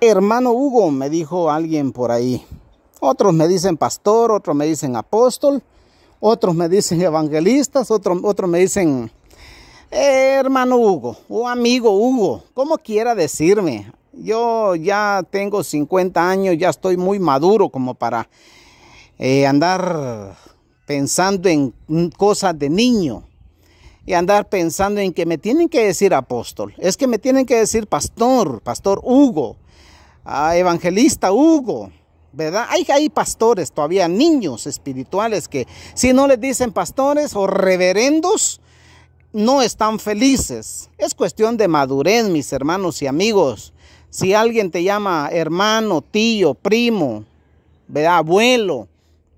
Hermano Hugo, me dijo alguien por ahí. Otros me dicen pastor, otros me dicen apóstol, otros me dicen evangelistas, otros, me dicen hermano Hugo o amigo Hugo, como quiera decirme. Yo ya tengo 50 años, ya estoy muy maduro como para eh, andar pensando en cosas de niño y andar pensando en que me tienen que decir apóstol, es que me tienen que decir pastor, pastor Hugo, evangelista Hugo, ¿verdad? Hay, hay pastores todavía, niños espirituales que si no les dicen pastores o reverendos, no están felices. Es cuestión de madurez, mis hermanos y amigos. Si alguien te llama hermano, tío, primo, ¿verdad? abuelo,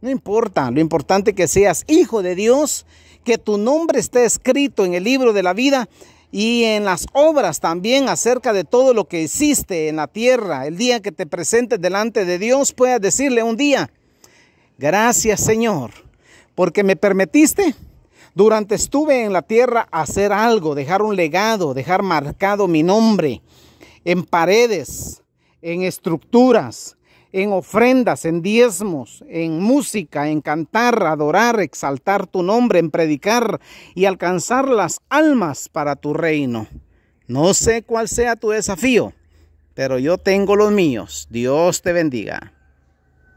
no importa, lo importante que seas hijo de Dios, que tu nombre esté escrito en el libro de la vida y en las obras también acerca de todo lo que hiciste en la tierra. El día que te presentes delante de Dios puedas decirle un día, gracias Señor, porque me permitiste durante estuve en la tierra hacer algo, dejar un legado, dejar marcado mi nombre en paredes, en estructuras, en ofrendas, en diezmos, en música, en cantar, adorar, exaltar tu nombre, en predicar y alcanzar las almas para tu reino. No sé cuál sea tu desafío, pero yo tengo los míos. Dios te bendiga.